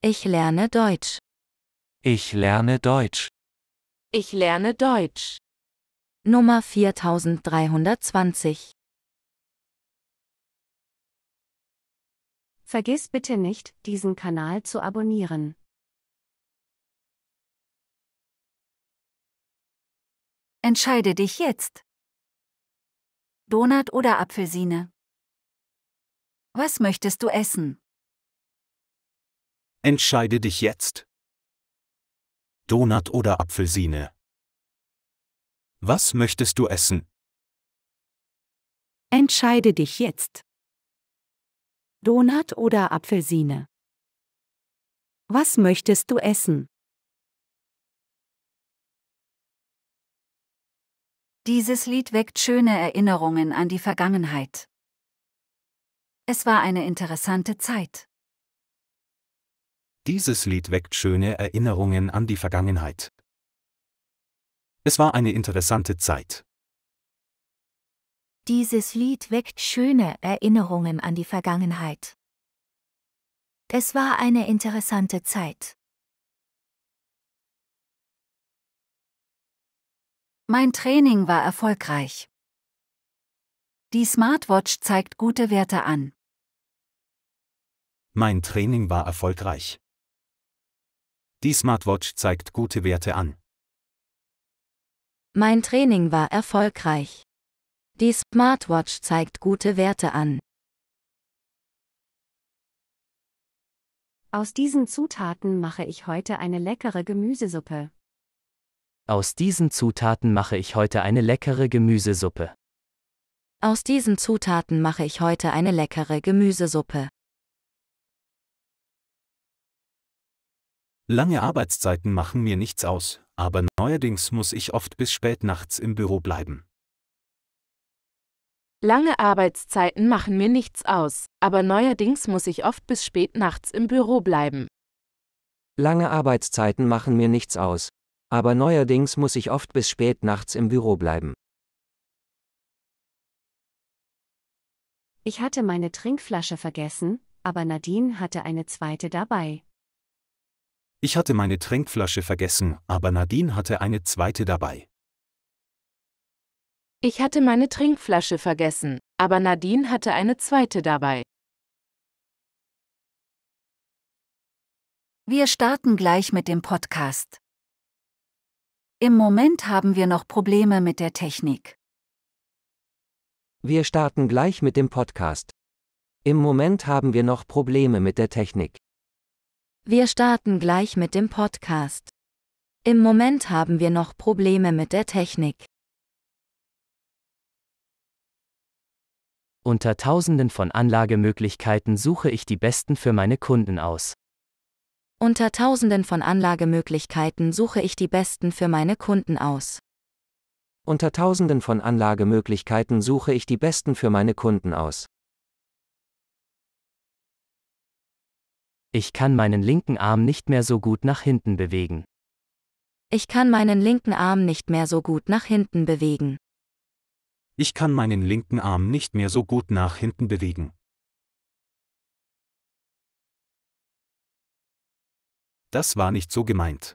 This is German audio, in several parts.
Ich lerne Deutsch. Ich lerne Deutsch. Ich lerne Deutsch. Nummer 4320. Vergiss bitte nicht, diesen Kanal zu abonnieren. Entscheide dich jetzt. Donut oder Apfelsine? Was möchtest du essen? Entscheide dich jetzt. Donut oder Apfelsine? Was möchtest du essen? Entscheide dich jetzt. Donut oder Apfelsine? Was möchtest du essen? Dieses Lied weckt schöne Erinnerungen an die Vergangenheit. Es war eine interessante Zeit. Dieses Lied weckt schöne Erinnerungen an die Vergangenheit. Es war eine interessante Zeit. Dieses Lied weckt schöne Erinnerungen an die Vergangenheit. Es war eine interessante Zeit. Mein Training war erfolgreich. Die Smartwatch zeigt gute Werte an. Mein Training war erfolgreich. Die Smartwatch zeigt gute Werte an. Mein Training war erfolgreich. Die Smartwatch zeigt gute Werte an. Aus diesen Zutaten mache ich heute eine leckere Gemüsesuppe. Aus diesen Zutaten mache ich heute eine leckere Gemüsesuppe. Aus diesen Zutaten mache ich heute eine leckere Gemüsesuppe. Lange Arbeitszeiten machen mir nichts aus, aber neuerdings muss ich oft bis spät nachts im Büro bleiben. Lange Arbeitszeiten machen mir nichts aus, aber neuerdings muss ich oft bis spät nachts im Büro bleiben. Lange Arbeitszeiten machen mir nichts aus, aber neuerdings muss ich oft bis spät nachts im Büro bleiben. Ich hatte meine Trinkflasche vergessen, aber Nadine hatte eine zweite dabei. Ich hatte meine Trinkflasche vergessen, aber Nadine hatte eine zweite dabei. Ich hatte meine Trinkflasche vergessen, aber Nadine hatte eine zweite dabei. Wir starten gleich mit dem Podcast. Im Moment haben wir noch Probleme mit der Technik. Wir starten gleich mit dem Podcast. Im Moment haben wir noch Probleme mit der Technik. Wir starten gleich mit dem Podcast. Im Moment haben wir noch Probleme mit der Technik. Unter tausenden von Anlagemöglichkeiten suche ich die besten für meine Kunden aus. Unter tausenden von Anlagemöglichkeiten suche ich die besten für meine Kunden aus. Unter tausenden von Anlagemöglichkeiten suche ich die besten für meine Kunden aus. Ich kann meinen linken Arm nicht mehr so gut nach hinten bewegen. Ich kann meinen linken Arm nicht mehr so gut nach hinten bewegen. Ich kann meinen linken Arm nicht mehr so gut nach hinten bewegen. Das war nicht so gemeint.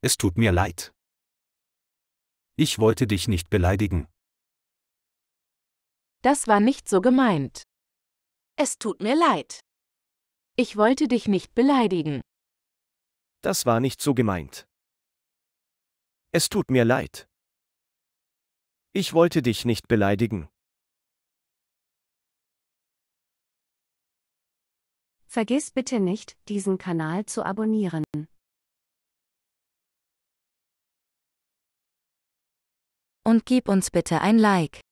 Es tut mir leid. Ich wollte dich nicht beleidigen. Das war nicht so gemeint. Es tut mir leid. Ich wollte dich nicht beleidigen. Das war nicht so gemeint. Es tut mir leid. Ich wollte dich nicht beleidigen. Vergiss bitte nicht, diesen Kanal zu abonnieren. Und gib uns bitte ein Like.